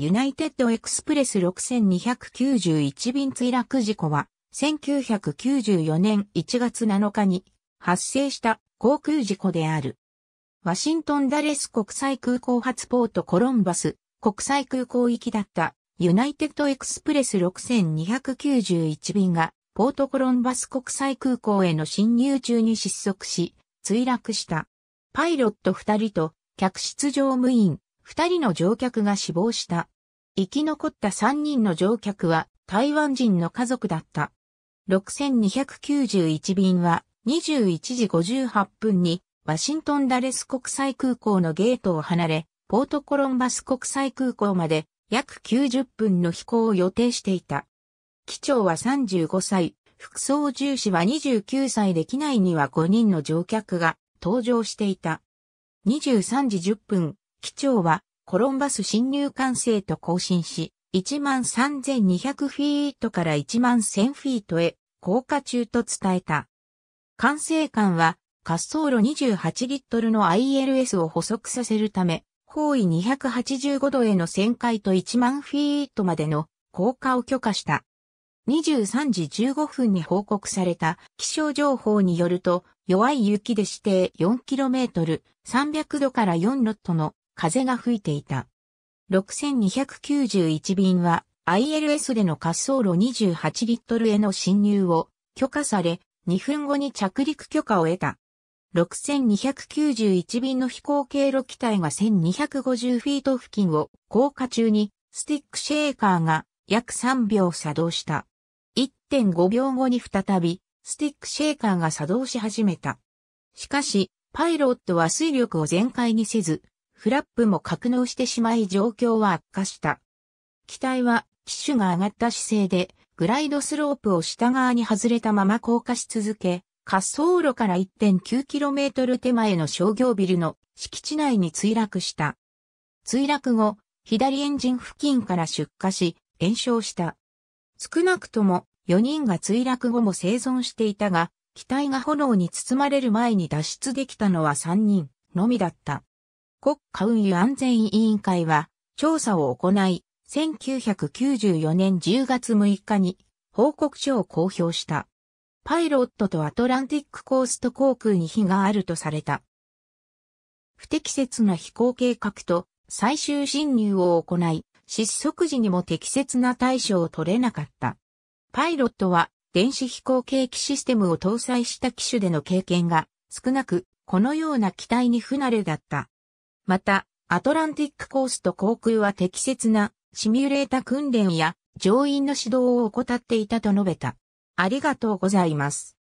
ユナイテッドエクスプレス6291便墜落事故は、1994年1月7日に発生した航空事故である。ワシントンダレス国際空港発ポートコロンバス国際空港行きだったユナイテッドエクスプレス6291便がポートコロンバス国際空港への侵入中に失速し墜落した。パイロット2人と客室乗務員2人の乗客が死亡した。生き残った3人の乗客は台湾人の家族だった。6291便は21時58分にワシントンダレス国際空港のゲートを離れ、ポートコロンバス国際空港まで約90分の飛行を予定していた。機長は35歳、副操縦士は29歳で機内には5人の乗客が搭乗していた。23時10分、機長はコロンバス侵入管制と更新し、13,200フィートから11,000フィートへ降下中と伝えた。管制官は滑走路28リットルの ILS を補足させるため、方位285度への旋回と1万フィートまでの降下を許可した。23時15分に報告された気象情報によると、弱い雪で指定 4km、300度から4ノットの風が吹いていた。6291便は ILS での滑走路28リットルへの侵入を許可され、2分後に着陸許可を得た。6291便の飛行経路機体が1250フィート付近を降下中にスティックシェーカーが約3秒作動した。1.5秒後に再びスティックシェーカーが作動し始めた。しかし、パイロットは水力を全開にせず、フラップも格納してしまい状況は悪化した。機体は、機種が上がった姿勢で、グライドスロープを下側に外れたまま降下し続け、滑走路から 1.9km 手前の商業ビルの敷地内に墜落した。墜落後、左エンジン付近から出火し、炎症した。少なくとも4人が墜落後も生存していたが、機体が炎に包まれる前に脱出できたのは3人のみだった。国家運輸安全委員会は調査を行い、1994年10月6日に報告書を公表した。パイロットとアトランティックコースト航空に非があるとされた。不適切な飛行計画と最終侵入を行い、失速時にも適切な対処を取れなかった。パイロットは電子飛行計器システムを搭載した機種での経験が少なく、このような機体に不慣れだった。また、アトランティックコースト航空は適切なシミュレータ訓練や乗員の指導を怠っていたと述べた。ありがとうございます。